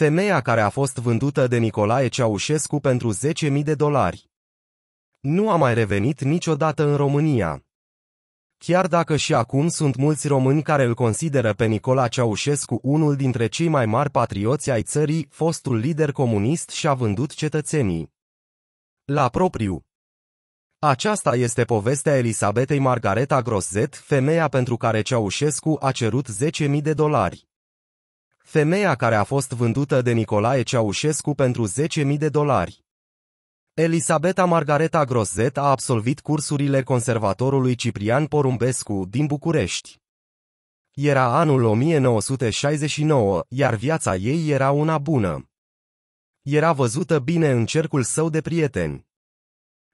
Femeia care a fost vândută de Nicolae Ceaușescu pentru 10.000 de dolari. Nu a mai revenit niciodată în România. Chiar dacă și acum sunt mulți români care îl consideră pe Nicola Ceaușescu unul dintre cei mai mari patrioți ai țării, fostul lider comunist și-a vândut cetățenii. La propriu. Aceasta este povestea Elisabetei Margareta Groszet, femeia pentru care Ceaușescu a cerut 10.000 de dolari. Femeia care a fost vândută de Nicolae Ceaușescu pentru 10.000 de dolari. Elisabeta Margareta Grozet a absolvit cursurile conservatorului Ciprian Porumbescu din București. Era anul 1969, iar viața ei era una bună. Era văzută bine în cercul său de prieteni.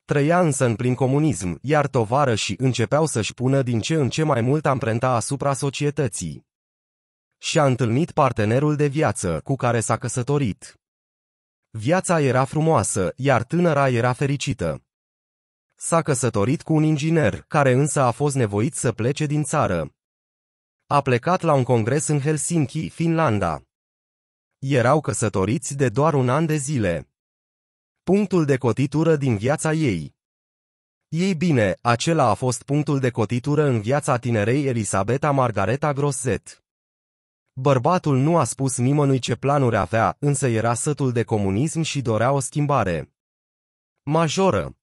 Trăia însă în plin comunism, iar tovară și începeau să-și pună din ce în ce mai mult amprenta asupra societății și-a întâlnit partenerul de viață cu care s-a căsătorit. Viața era frumoasă, iar tânăra era fericită. S-a căsătorit cu un inginer, care însă a fost nevoit să plece din țară. A plecat la un congres în Helsinki, Finlanda. Erau căsătoriți de doar un an de zile. Punctul de cotitură din viața ei. Ei bine, acela a fost punctul de cotitură în viața tinerei Elisabeta Margareta Grosset. Bărbatul nu a spus nimănui ce planuri avea, însă era sătul de comunism și dorea o schimbare majoră.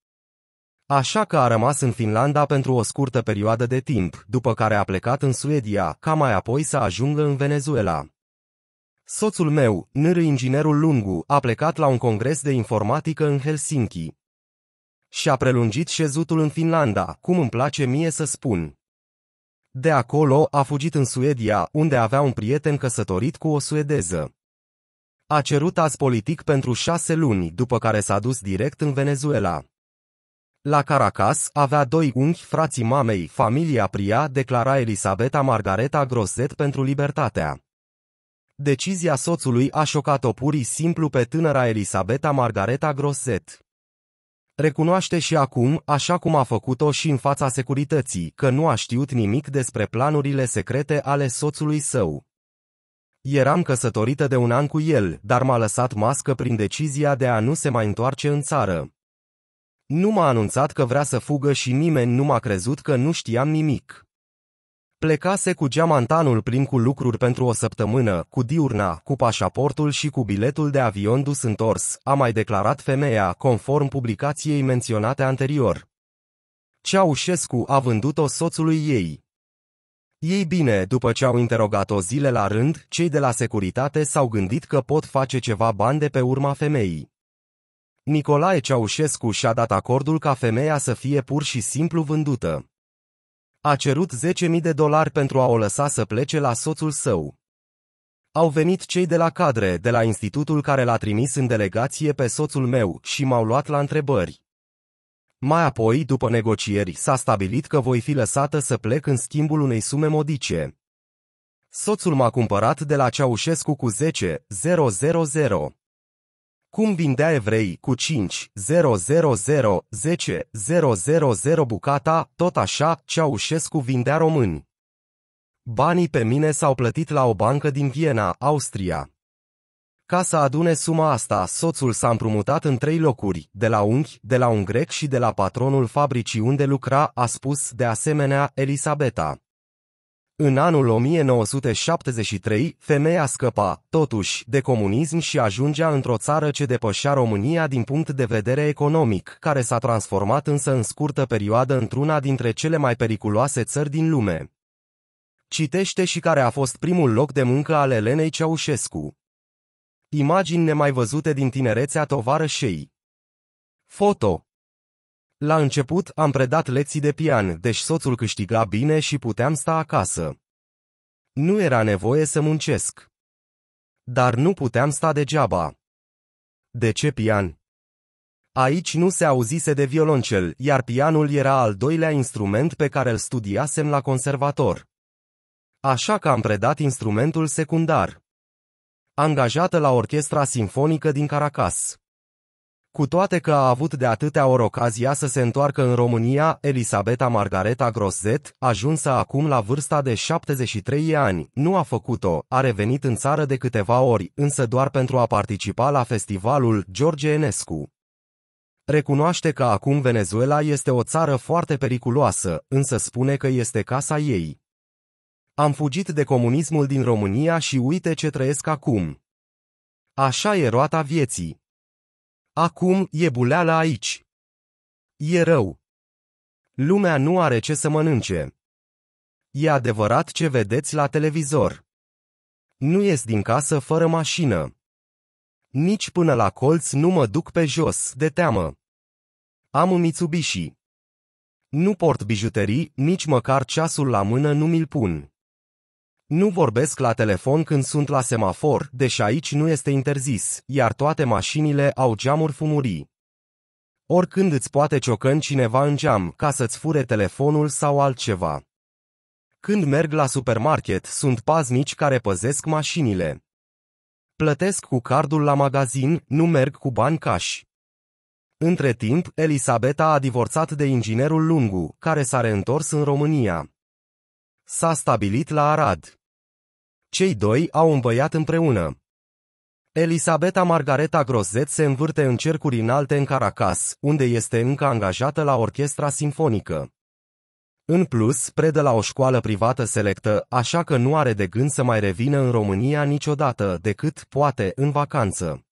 Așa că a rămas în Finlanda pentru o scurtă perioadă de timp, după care a plecat în Suedia, ca mai apoi să ajungă în Venezuela. Soțul meu, nr. inginerul Lungu, a plecat la un congres de informatică în Helsinki. Și-a prelungit șezutul în Finlanda, cum îmi place mie să spun. De acolo a fugit în Suedia, unde avea un prieten căsătorit cu o suedeză. A cerut azi politic pentru șase luni, după care s-a dus direct în Venezuela. La Caracas avea doi unchi frații mamei, familia Pria, declara Elisabeta Margareta Groset pentru libertatea. Decizia soțului a șocat-o purii simplu pe tânăra Elisabeta Margareta Groset. Recunoaște și acum, așa cum a făcut-o și în fața securității, că nu a știut nimic despre planurile secrete ale soțului său. Eram căsătorită de un an cu el, dar m-a lăsat mască prin decizia de a nu se mai întoarce în țară. Nu m-a anunțat că vrea să fugă și nimeni nu m-a crezut că nu știam nimic. Plecase cu geamantanul plin cu lucruri pentru o săptămână, cu diurna, cu pașaportul și cu biletul de avion dus întors, a mai declarat femeia, conform publicației menționate anterior. Ceaușescu a vândut-o soțului ei. Ei bine, după ce au interogat-o zile la rând, cei de la securitate s-au gândit că pot face ceva bani de pe urma femeii. Nicolae Ceaușescu și-a dat acordul ca femeia să fie pur și simplu vândută. A cerut 10.000 de dolari pentru a o lăsa să plece la soțul său. Au venit cei de la cadre, de la institutul care l-a trimis în delegație pe soțul meu și m-au luat la întrebări. Mai apoi, după negocieri, s-a stabilit că voi fi lăsată să plec în schimbul unei sume modice. Soțul m-a cumpărat de la Ceaușescu cu 10.000. Cum vindea evrei cu 5, 0, 0, 0, 10, 0, 0, 0 bucata, tot așa Ceaușescu vindea români. Banii pe mine s-au plătit la o bancă din Viena, Austria. Ca să adune suma asta, soțul s-a împrumutat în trei locuri, de la unchi, de la un grec și de la patronul fabricii unde lucra, a spus de asemenea Elisabeta. În anul 1973, femeia scăpa, totuși, de comunism și ajungea într-o țară ce depășea România din punct de vedere economic, care s-a transformat însă în scurtă perioadă într-una dintre cele mai periculoase țări din lume. Citește și care a fost primul loc de muncă al Elenei Ceaușescu. Imagini nemai văzute din tinerețea tovarășei. Foto la început am predat lecții de pian, deci soțul câștiga bine și puteam sta acasă. Nu era nevoie să muncesc. Dar nu puteam sta degeaba. De ce pian? Aici nu se auzise de violoncel, iar pianul era al doilea instrument pe care îl studiasem la conservator. Așa că am predat instrumentul secundar. Angajată la Orchestra Sinfonică din Caracas. Cu toate că a avut de atâtea ori ocazia să se întoarcă în România, Elisabeta Margareta Grosset, ajunsă acum la vârsta de 73 ani, nu a făcut-o, a revenit în țară de câteva ori, însă doar pentru a participa la festivalul George Enescu. Recunoaște că acum Venezuela este o țară foarte periculoasă, însă spune că este casa ei. Am fugit de comunismul din România și uite ce trăiesc acum. Așa e roata vieții. Acum e buleala aici. E rău. Lumea nu are ce să mănânce. E adevărat ce vedeți la televizor. Nu ies din casă fără mașină. Nici până la colț nu mă duc pe jos, de teamă. Am un Mitsubishi. Nu port bijuterii, nici măcar ceasul la mână nu mi-l pun. Nu vorbesc la telefon când sunt la semafor, deși aici nu este interzis, iar toate mașinile au geamuri fumurii. Oricând îți poate ciocăni cineva în geam ca să-ți fure telefonul sau altceva. Când merg la supermarket, sunt paznici care păzesc mașinile. Plătesc cu cardul la magazin, nu merg cu bani cash. Între timp, Elisabeta a divorțat de inginerul Lungu, care s-a reîntors în România. S-a stabilit la Arad. Cei doi au îmbăiat împreună. Elisabeta Margareta Grozet se învârte în cercuri înalte în Caracas, unde este încă angajată la orchestra simfonică. În plus, predă la o școală privată selectă, așa că nu are de gând să mai revină în România niciodată, decât, poate, în vacanță.